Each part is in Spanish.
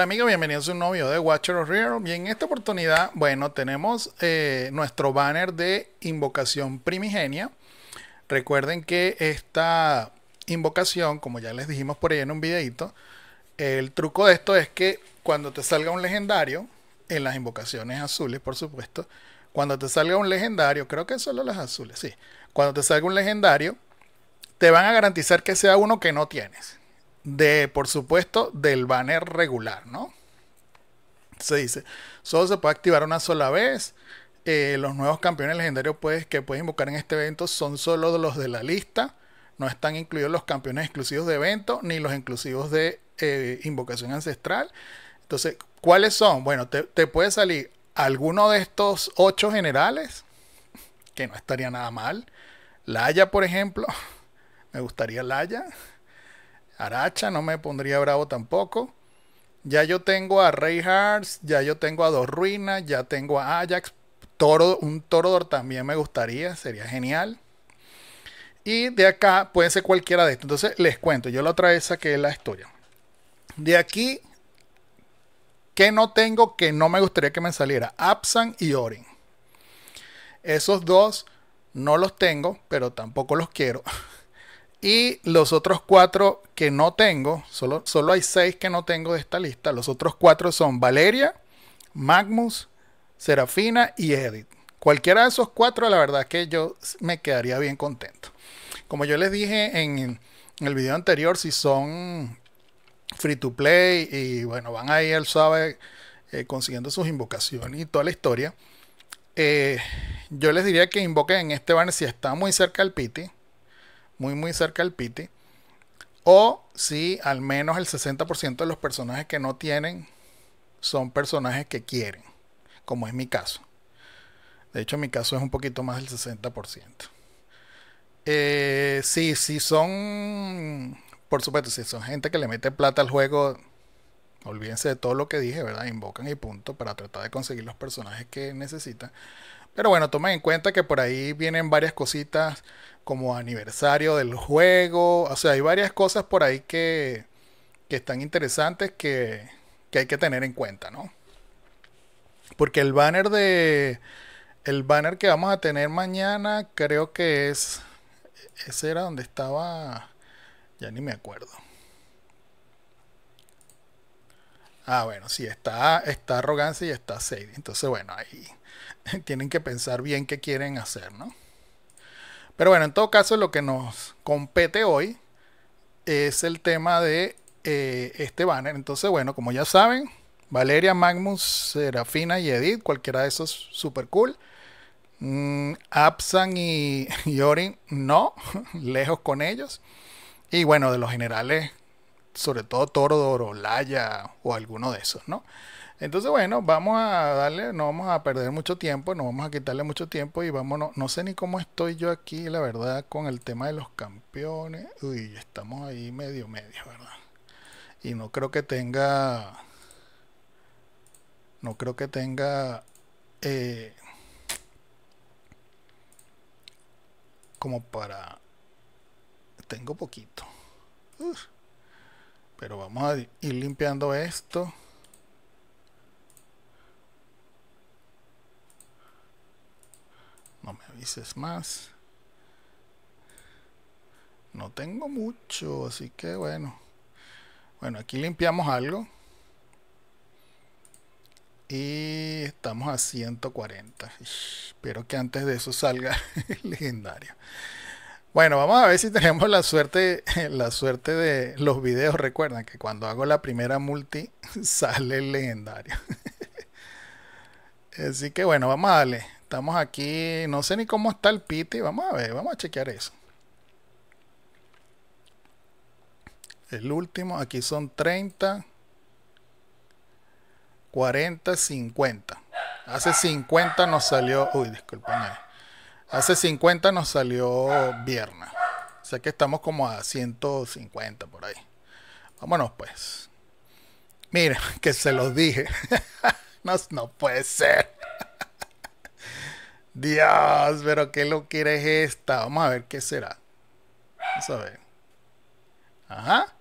Hola amigos, bienvenidos un novio de Watcher of Real. Y en esta oportunidad, bueno, tenemos eh, nuestro banner de invocación primigenia. Recuerden que esta invocación, como ya les dijimos por ahí en un videito, el truco de esto es que cuando te salga un legendario, en las invocaciones azules, por supuesto, cuando te salga un legendario, creo que solo las azules, sí, cuando te salga un legendario, te van a garantizar que sea uno que no tienes de, por supuesto, del banner regular, ¿no? Se dice, solo se puede activar una sola vez. Eh, los nuevos campeones legendarios pues, que puedes invocar en este evento son solo los de la lista. No están incluidos los campeones exclusivos de evento ni los inclusivos de eh, invocación ancestral. Entonces, ¿cuáles son? Bueno, te, te puede salir alguno de estos ocho generales, que no estaría nada mal. Laya, por ejemplo. Me gustaría Laya. Aracha no me pondría bravo tampoco. Ya yo tengo a Rey Hearts, ya yo tengo a Dos Ruinas, ya tengo a Ajax. Toro, un Torodor también me gustaría, sería genial. Y de acá puede ser cualquiera de estos. Entonces les cuento, yo la otra vez saqué la historia. De aquí, ¿Qué no tengo que no me gustaría que me saliera? Absan y Orin. Esos dos no los tengo, pero tampoco los quiero. Y los otros cuatro que no tengo, solo, solo hay seis que no tengo de esta lista. Los otros cuatro son Valeria, Magnus, Serafina y Edith. Cualquiera de esos cuatro, la verdad que yo me quedaría bien contento. Como yo les dije en, el video anterior, si son free to play y bueno, van ahí, él sabe, eh, consiguiendo sus invocaciones y toda la historia. Eh, yo les diría que invoquen en este banner si está muy cerca del Pity muy muy cerca al pity, O si al menos el 60% de los personajes que no tienen son personajes que quieren, como es mi caso. De hecho, mi caso es un poquito más del 60%. Eh, sí, sí son, por supuesto, si son gente que le mete plata al juego, olvídense de todo lo que dije, ¿verdad? Invocan y punto para tratar de conseguir los personajes que necesitan. Pero bueno, tomen en cuenta que por ahí vienen varias cositas como aniversario del juego. O sea, hay varias cosas por ahí que, que están interesantes que, que hay que tener en cuenta, ¿no? Porque el banner de. El banner que vamos a tener mañana creo que es. Ese era donde estaba. Ya ni me acuerdo. Ah, bueno, sí, está, está arrogancia y está Sadie. Entonces, bueno, ahí tienen que pensar bien qué quieren hacer, ¿no? Pero bueno, en todo caso, lo que nos compete hoy es el tema de eh, este banner. Entonces, bueno, como ya saben, Valeria, Magnus, Serafina y Edith, cualquiera de esos, super cool. Mm, Absan y, y no, lejos con ellos. Y bueno, de los generales, sobre todo Tordor o Laya o alguno de esos, ¿no? Entonces, bueno, vamos a darle, no vamos a perder mucho tiempo, no vamos a quitarle mucho tiempo y vámonos. No sé ni cómo estoy yo aquí, la verdad, con el tema de los campeones. Uy, estamos ahí medio, medio, ¿verdad? Y no creo que tenga. No creo que tenga. Eh, como para. Tengo poquito. Uf pero vamos a ir limpiando esto no me avises más no tengo mucho así que bueno bueno aquí limpiamos algo y estamos a 140 espero que antes de eso salga legendario bueno, vamos a ver si tenemos la suerte, la suerte de los videos. Recuerdan que cuando hago la primera multi sale el legendario. Así que bueno, vamos a darle. Estamos aquí, no sé ni cómo está el piti. Vamos a ver, vamos a chequear eso. El último, aquí son 30, 40, 50. Hace 50 nos salió... Uy, disculpen ahí. Hace 50 nos salió viernes. O sea que estamos como a 150 por ahí. Vámonos pues. Mira, que se los dije. no, no puede ser. Dios, pero qué lo quieres esta. Vamos a ver qué será. Vamos a ver. Ajá.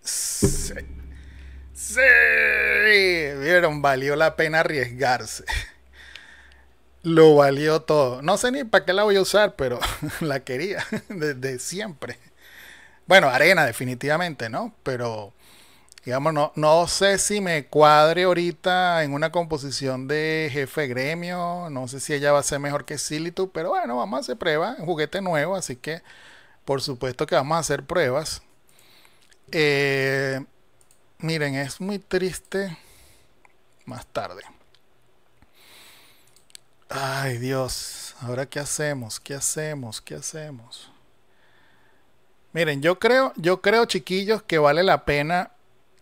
Sí. sí. Vieron, valió la pena arriesgarse lo valió todo. No sé ni para qué la voy a usar, pero la quería desde siempre. Bueno, arena definitivamente, ¿no? Pero, digamos, no, no sé si me cuadre ahorita en una composición de jefe gremio. No sé si ella va a ser mejor que Silitu, pero bueno, vamos a hacer pruebas. juguete nuevo, así que por supuesto que vamos a hacer pruebas. Eh, miren, es muy triste más tarde. Ay, Dios, ahora qué hacemos, qué hacemos, qué hacemos. Miren, yo creo, yo creo, chiquillos, que vale la pena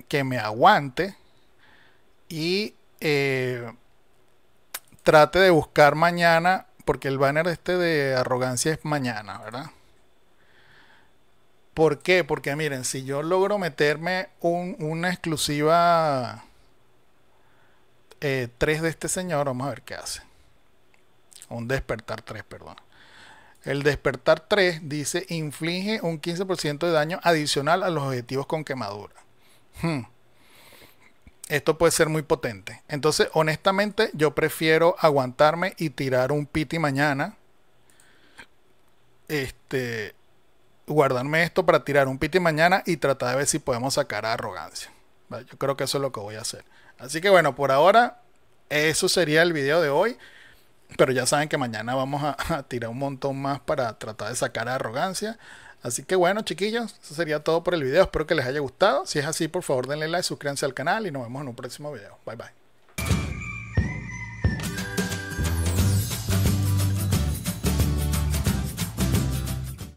que me aguante y eh, trate de buscar mañana, porque el banner este de arrogancia es mañana, ¿verdad? ¿Por qué? Porque miren, si yo logro meterme un, una exclusiva 3 eh, de este señor, vamos a ver qué hace. Un despertar 3, perdón. El despertar 3 dice inflige un 15% de daño adicional a los objetivos con quemadura. Hmm. Esto puede ser muy potente. Entonces, honestamente, yo prefiero aguantarme y tirar un piti mañana. Este, guardarme esto para tirar un piti mañana y tratar de ver si podemos sacar arrogancia. Yo creo que eso es lo que voy a hacer. Así que bueno, por ahora, eso sería el video de hoy. Pero ya saben que mañana vamos a, tirar un montón más para tratar de sacar arrogancia. Así que bueno, chiquillos, eso sería todo por el video. Espero que les haya gustado. Si es así, por favor denle like, suscríbanse al canal y nos vemos en un próximo video. Bye bye.